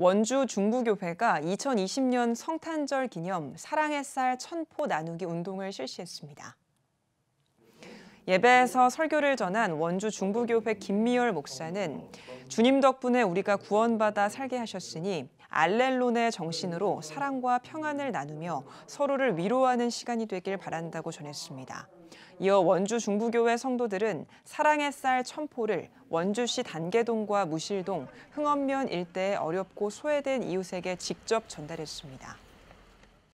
원주 중부교회가 2020년 성탄절 기념 사랑의 쌀 천포 나누기 운동을 실시했습니다. 예배에서 설교를 전한 원주 중부교회 김미열 목사는 주님 덕분에 우리가 구원받아 살게 하셨으니 알렐론의 정신으로 사랑과 평안을 나누며 서로를 위로하는 시간이 되길 바란다고 전했습니다. 이어 원주 중부교회 성도들은 사랑의 쌀 천포를 원주시 단계동과 무실동, 흥원면 일대의 어렵고 소외된 이웃에게 직접 전달했습니다.